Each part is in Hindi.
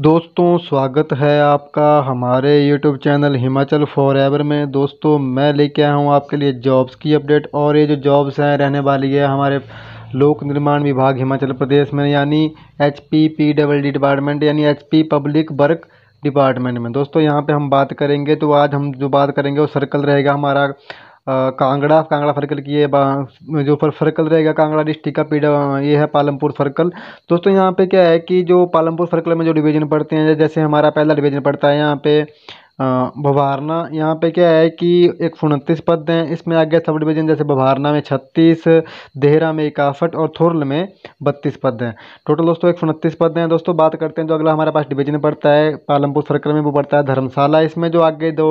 दोस्तों स्वागत है आपका हमारे यूट्यूब चैनल हिमाचल एवर में दोस्तों मैं लेके आया हूँ आपके लिए जॉब्स की अपडेट और ये जो जॉब्स हैं रहने वाली है हमारे लोक निर्माण विभाग हिमाचल प्रदेश में यानी H P P double D department यानी H P public work department में दोस्तों यहाँ पे हम बात करेंगे तो आज हम जो बात करेंगे वो सर्कल रहेगा हमारा कांगड़ा कांगड़ा सर्कल की ये जो सर्कल रहेगा कांगड़ा डिस्ट्रिक्ट का पीडा ये है पालमपुर सर्कल दोस्तों यहाँ पे क्या है कि जो पालमपुर सर्कल में जो डिवीजन पड़ते हैं जैसे हमारा पहला डिवीजन पड़ता है यहाँ पे बवारना यहाँ पे क्या है कि एक सौ उनतीस पद हैं इसमें आगे सब डिवीज़न जैसे बवारना में छत्तीस देहरा में इकासठ और थोरल में बत्तीस पद हैं टोटल दोस्तों एक सौ उनतीस पद हैं दोस्तों बात करते हैं जो अगला हमारे पास डिवीज़न पड़ता है पालमपुर सर्कल में वो पड़ता है धर्मशाला इसमें जो आगे दो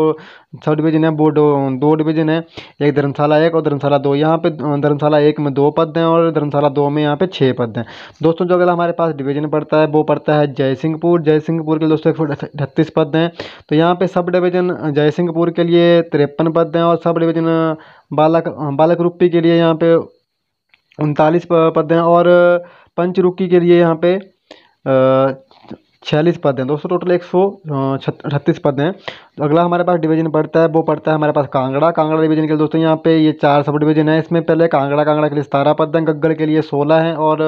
सब डिवीज़न है वो दो डिवीज़न है एक धर्मशाला एक और धर्मशाला दो यहाँ पे धर्मशाला एक में दो पद हैं और धर्मशाला दो में यहाँ पे छः पद हैं दोस्तों जो अगला हमारे पास डिवीज़न पड़ता है वो पड़ता है जयसिंहपुर जयसिंहपुर के दोस्तों एक सौ अठतीस पद हैं तो यहाँ पे सब डिवीज़न जयसिंहपुर के लिए तिरपन पद हैं और सब डिवीज़न बालक बालक रूपी के लिए यहाँ पे उनतालीस पद हैं और पंच के लिए यहाँ पे छियालीस पद हैं दोस्तों टोटल एक सौ छत्तीस पद हैं अगला हमारे पास डिवीजन पड़ता है वो पड़ता है हमारे पास कांगड़ा कांगड़ा डिवीजन के लिए दोस्तों यहाँ पे ये चार सब डिवीजन है इसमें पहले कांगड़ा कांगड़ा के लिए सतारह पद हैं गग्गल के लिए सोलह हैं और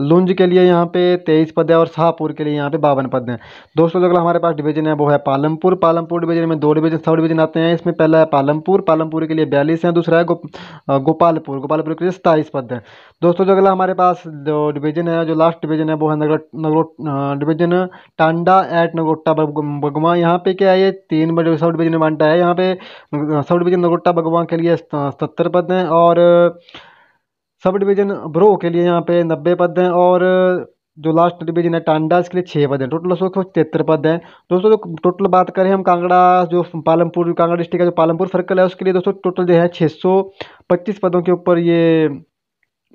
लुंज के लिए यहाँ पे तेईस पद है और शाहपुर के लिए यहाँ पे बावन पद हैं दोस्तों जो अगला हमारे पास डिवीजन है वो है पालमपुर पालमपुर डिवीजन में दो डिवीजन सब डिवीजन आते हैं इसमें पहला है पालमपुर पालमपुर के लिए बयालीस हैं दूसरा है गोपालपुर गोपालपुर के लिए सताईस पद हैं दोस्तों जो अगला हमारे पास जो डिवीजन है जो लास्ट डिवीजन है वो है नगर नगरो डिवीजन टांडा एट नगोटा बगवा यहाँ पे क्या है ये तीन सब डिवीजन में बांटा है यहाँ पे सब डिवीजन नगोटा बगवा के लिए सत्तर पद हैं और सब डिवीज़न ब्रो के लिए यहाँ पे नब्बे पद हैं और जो लास्ट डिवीजन है टांडा इसके लिए छः पद हैं टोटल सौ तिहत्तर पद हैं दोस्तों जो टोटल बात करें हम कांगड़ा जो पालमपुर कांगड़ा डिस्ट्रिक्ट का जो पालमपुर सर्कल है उसके लिए दोस्तों टोटल जो है छः सौ पच्चीस पदों के ऊपर ये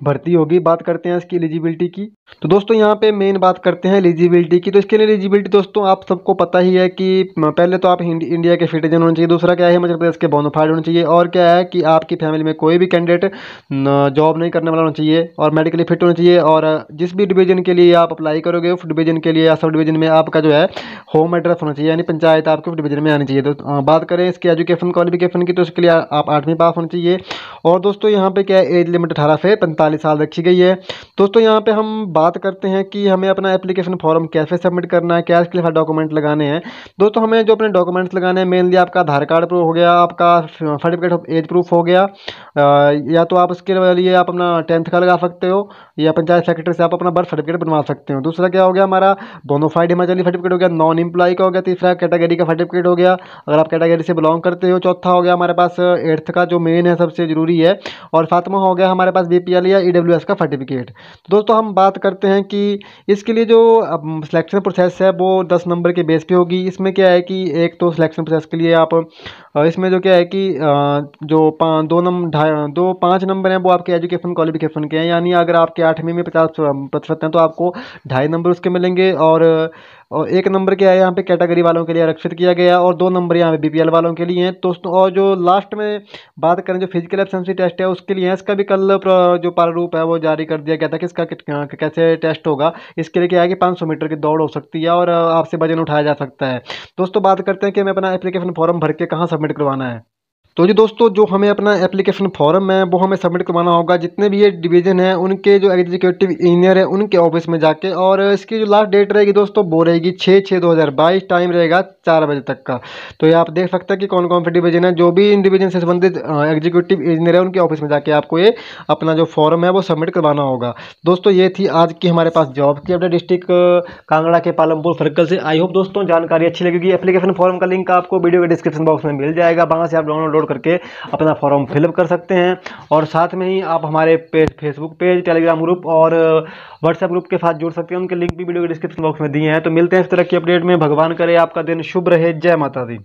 भर्ती होगी बात करते हैं इसकी एलिजिबिलिटी की तो दोस्तों यहाँ पे मेन बात करते हैं एलिजिबिलिटी की तो इसके लिए एलिजिबिलिटी दोस्तों आप सबको पता ही है कि पहले तो आप इंडिया के सिटीजन होने चाहिए दूसरा क्या है मध्य प्रदेश के बोनोफाइड होने चाहिए और क्या है कि आपकी फैमिली में कोई भी कैंडिडेट जॉब नहीं करने वाला होना चाहिए और मेडिकली फिट होना चाहिए और जिस भी डिवीजन के लिए आप अप्लाई करोगे उस डिवीजन के लिए या सब डिवीजन में आपका जो है होम एड्रेस होना चाहिए यानी पंचायत आपके डिवीजन में आनी चाहिए तो बात करें इसके एजुकेशन क्वालिफिकेशन की तो इसके लिए आप आठवीं पास होना चाहिए और दोस्तों यहाँ पर क्या है एज लिमिट अठारह से पैंतालीस चालीस साल रखी गई है दोस्तों यहाँ पे हम बात करते हैं कि हमें अपना एप्लीकेशन फॉर्म कैसे सबमिट करना है क्या इसके लिए डॉक्यूमेंट लगाने हैं दोस्तों हमें जो अपने डॉक्यूमेंट्स लगाने हैं मेनली आपका आधार कार्ड प्रूफ हो गया आपका सर्टिफिकेट ऑफ एज प्रूफ हो गया या तो आप इसके लिए आप अपना टेंथ का लगा सकते हो या पंचायत सेक्रेटरी से आप अपना बर्थ सर्टिफिकेट बनवा सकते हो दूसरा क्या हो गया हमारा बोनोफाइड हिमाचली सर्टिफिकेट हो गया नॉन एम्प्लॉय का हो गया तीसरा कैटेगरी का सर्टिफिकेट हो गया अगर आप कैटेगरी से बिलोंग करते हो चौथा हो गया हमारे पास एट्थ का जो मेन है सबसे ज़रूरी है और सातवां हो गया हमारे पास बी e या ई e का सर्टिफिकेट दोस्तों हम बात करते हैं कि इसके लिए जो सिलेक्शन प्रोसेस है वो दस नंबर के बेस पे होगी इसमें क्या है कि एक तो सिलेक्शन प्रोसेस के लिए आप इसमें जो क्या है कि जो पा, दो नंबर दो पाँच नंबर हैं वो आपके एजुकेशन क्वालिफिकेशन के हैं यानी अगर आपके आठवीं में पचास प्रतिशत हैं तो आपको ढाई नंबर उसके मिलेंगे और और एक नंबर क्या है यहाँ पे कैटेगरी वालों के लिए आरक्षित किया गया और दो नंबर यहाँ पे बीपीएल वालों के लिए हैं दोस्तों और जो लास्ट में बात करें जो फिजिकल एबसेंसी टेस्ट है उसके लिए इसका भी कल जो प्रारूप है वो जारी कर दिया गया था कि इसका हाँ, कैसे टेस्ट होगा इसके लिए क्या है कि पाँच मीटर की दौड़ हो सकती है और आपसे वजन उठाया जा सकता है दोस्तों बात करते हैं कि मैं अपना एप्लीकेशन फॉर्म भर के कहाँ सबमिट करवाना है तो जी दोस्तों जो हमें अपना एप्लीकेशन फॉर्म है वो हमें सबमिट करवाना होगा जितने भी ये डिवीजन है उनके जो एग्जीक्यूटिव इंजीनियर है उनके ऑफिस में जाके और इसकी जो लास्ट डेट रहेगी दोस्तों वो रहेगी छः छः दो हज़ार बाईस टाइम रहेगा चार बजे तक का तो ये आप देख सकते हैं कि कौन कौन से डिवीजन है जो भी इन डिवीजन से संबंधित एग्जीक्यूटिव इंजीनियर है उनके ऑफिस में जाके आपको ये अपना जो फॉर्म है वो सबमिट करवाना होगा दोस्तों ये थी आज की हमारे पास जॉब की अपने डिस्ट्रिक्ट कांगड़ा के पालमपुर सर्कल से आई होप दोस्तों जानकारी अच्छी लगेगी एप्लीकेशन फॉर्म का लिंक आपको वीडियो के डिस्क्रिप्शन बॉक्स में मिल जाएगा वहाँ से आप डाउनलोड करके अपना फॉर्म फिलअप कर सकते हैं और साथ में ही आप हमारे page Facebook page Telegram group और व्हाट्सएप uh, ग्रुप के साथ जुड़ सकते हैं उनके लिंक भी वीडियो के डिस्क्रिप्शन बॉक्स में दिए हैं तो मिलते हैं इस तरह की अपडेट में भगवान करे आपका दिन शुभ रहे जय माता दी